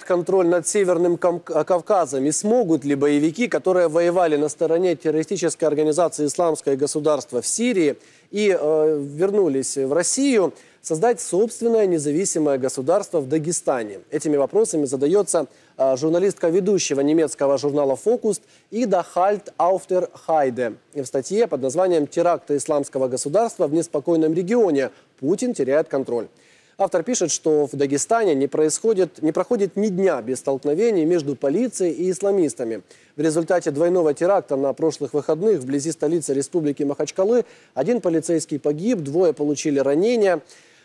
контроль над Северным э, Кавказом? И смогут ли боевики, которые воевали на стороне террористической организации «Исламское государство» в Сирии и э, вернулись в Россию, создать собственное независимое государство в Дагестане? Этими вопросами задается э, журналистка ведущего немецкого журнала «Фокус» Ида Хальт Ауфтер Хайде. в статье под названием «Теракты исламского государства в неспокойном регионе. Путин теряет контроль». Автор пишет, что в Дагестане не, происходит, не проходит ни дня без столкновений между полицией и исламистами. В результате двойного теракта на прошлых выходных вблизи столицы республики Махачкалы один полицейский погиб, двое получили ранения.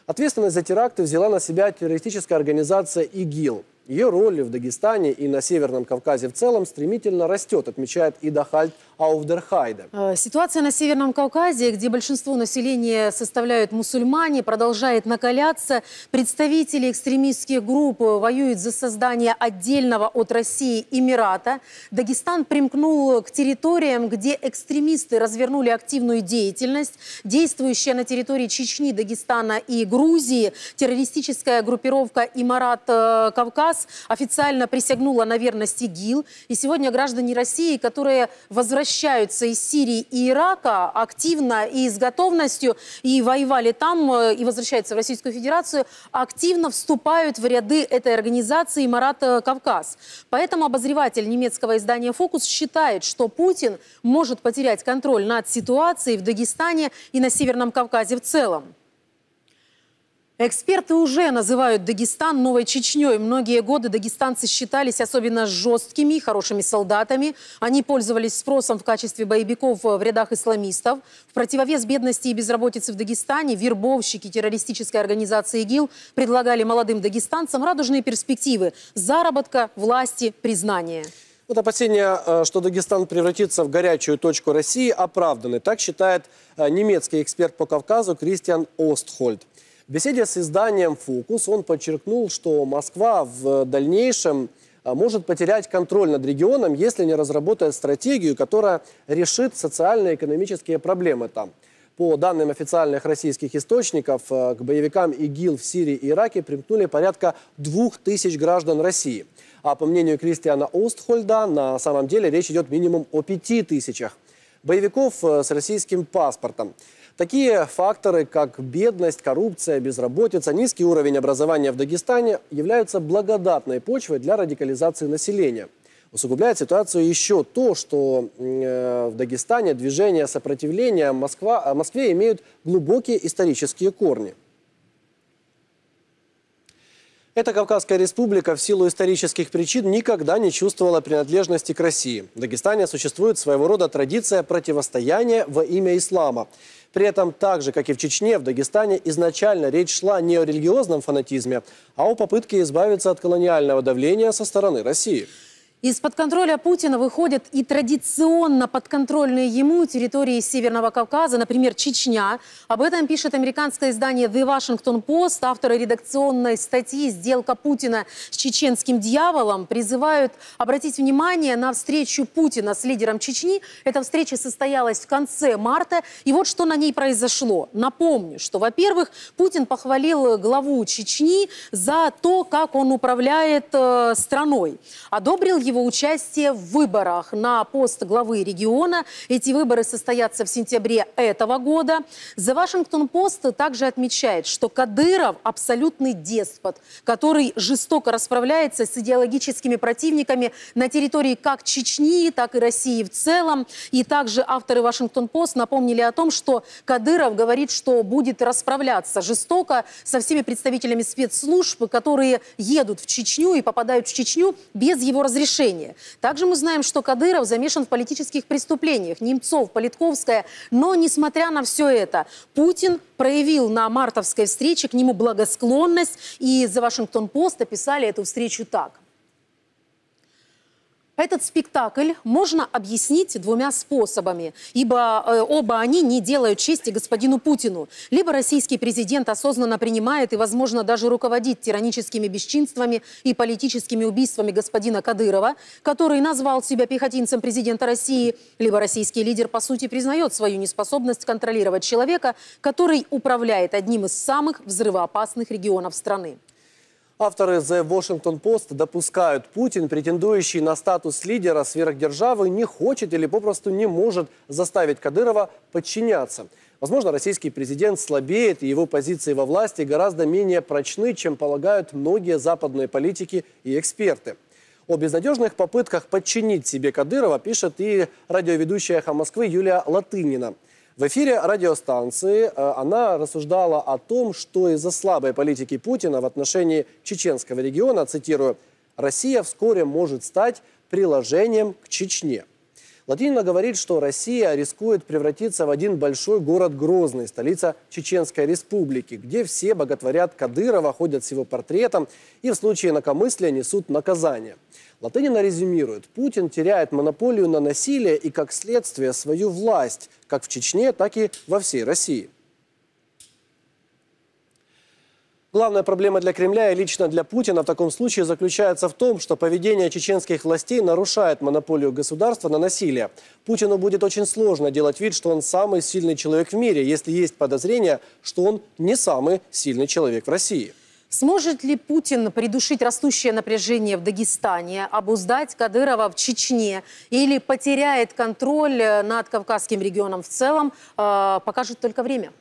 Ответственность за теракты взяла на себя террористическая организация ИГИЛ. Ее роль в Дагестане и на Северном Кавказе в целом стремительно растет, отмечает Ида Хальт Ауфдерхайда. Э, ситуация на Северном Кавказе, где большинство населения составляют мусульмане, продолжает накаляться. Представители экстремистских групп воюют за создание отдельного от России Эмирата. Дагестан примкнул к территориям, где экстремисты развернули активную деятельность. Действующая на территории Чечни, Дагестана и Грузии террористическая группировка «Имарат э, Кавказ» раз официально присягнула на верность ИГИЛ. И сегодня граждане России, которые возвращаются из Сирии и Ирака активно и с готовностью, и воевали там, э, и возвращаются в Российскую Федерацию, активно вступают в ряды этой организации «Марат э, Кавказ». Поэтому обозреватель немецкого издания «Фокус» считает, что Путин может потерять контроль над ситуацией в Дагестане и на Северном Кавказе в целом. Эксперты уже называют Дагестан новой Чечней. Многие годы дагестанцы считались особенно жесткими и хорошими солдатами. Они пользовались спросом в качестве боевиков в рядах исламистов. В противовес бедности и безработице в Дагестане вербовщики террористической организации ИГИЛ предлагали молодым дагестанцам радужные перспективы – заработка, власти, признания. Вот опасения, э, что Дагестан превратится в горячую точку России, оправданы. Так считает э, немецкий эксперт по Кавказу Кристиан Остхольд. В беседе с изданием «Фокус» он подчеркнул, что Москва в дальнейшем а, может потерять контроль над регионом, если не разработает стратегию, которая решит социально-экономические проблемы там. По данным официальных российских источников, а, к боевикам ИГИЛ в Сирии и Ираке примкнули порядка двух тысяч граждан России. А по мнению Кристиана Остхольда, на самом деле речь идет минимум о пяти тысячах боевиков э, с российским паспортом. Такие факторы, как бедность, коррупция, безработица, низкий уровень образования в Дагестане являются благодатной почвой для радикализации населения. Усугубляет ситуацию еще то, что э, в Дагестане движение сопротивления Москва, э, Москве имеют глубокие исторические корни – эта Кавказская республика в силу исторических причин никогда не чувствовала принадлежности к России. В Дагестане существует своего рода традиция противостояния во имя ислама. При этом, так же, как и в Чечне, в Дагестане изначально речь шла не о религиозном фанатизме, а о попытке избавиться от колониального давления со стороны России. Из-под контроля Путина выходят и традиционно подконтрольные ему территории Северного Кавказа, например, Чечня. Об этом пишет американское издание The Washington Post. Авторы редакционной статьи «Сделка Путина с чеченским дьяволом» призывают обратить внимание на встречу Путина с лидером Чечни. Эта встреча состоялась в конце марта. И вот что на ней произошло. Напомню, что, во-первых, Путин похвалил главу Чечни за то, как он управляет э, страной. Одобрил его участие в выборах на пост главы региона. Эти выборы состоятся в сентябре этого года. The Washington Post также отмечает, что Кадыров – абсолютный деспот, который жестоко расправляется с идеологическими противниками на территории как Чечни, так и России в целом. И также авторы Washington Post напомнили о том, что Кадыров говорит, что будет расправляться жестоко со всеми представителями спецслужб, которые едут в Чечню и попадают в Чечню без его разрешения решения. Также мы знаем, что Кадыров замешан в политических преступлениях, Немцов, Политковская. Но, несмотря на все это, Путин проявил на мартовской встрече к нему благосклонность. И за Вашингтон-Пост описали эту встречу так. Этот спектакль можно объяснить двумя способами, ибо э, оба они не делают чести господину Путину. Либо российский президент осознанно принимает и, возможно, даже руководит тираническими бесчинствами и политическими убийствами господина Кадырова, который назвал себя пехотинцем президента России, либо российский лидер, по сути, признает свою неспособность контролировать человека, который управляет одним из самых взрывоопасных регионов страны. Авторы The Washington Post допускают, Путин, претендующий на статус лидера сверхдержавы, не хочет или попросту не может заставить Кадырова подчиняться. Возможно, российский президент слабеет, и его позиции во власти гораздо менее прочны, чем полагают многие западные политики и эксперты. О безнадежных попытках подчинить себе Кадырова пишет и радиоведущая «Эхо Москвы» Юлия Латынина – в эфире радиостанции э, она рассуждала о том, что из-за слабой политики Путина в отношении чеченского региона, цитирую, «Россия вскоре может стать приложением к Чечне». Латинина говорит, что Россия рискует превратиться в один большой город Грозный, столица Чеченской республики, где все боготворят Кадырова, ходят с его портретом и в случае инакомыслия несут наказание – Латынина резюмирует, Путин теряет монополию на насилие и, как следствие, свою власть, как в Чечне, так и во всей России. Главная проблема для Кремля и лично для Путина в таком случае заключается в том, что поведение чеченских властей нарушает монополию государства на насилие. Путину будет очень сложно делать вид, что он самый сильный человек в мире, если есть подозрение, что он не самый сильный человек в России. Сможет ли Путин придушить растущее напряжение в Дагестане, обуздать Кадырова в Чечне или потеряет контроль э, над Кавказским регионом в целом, э, покажет только время.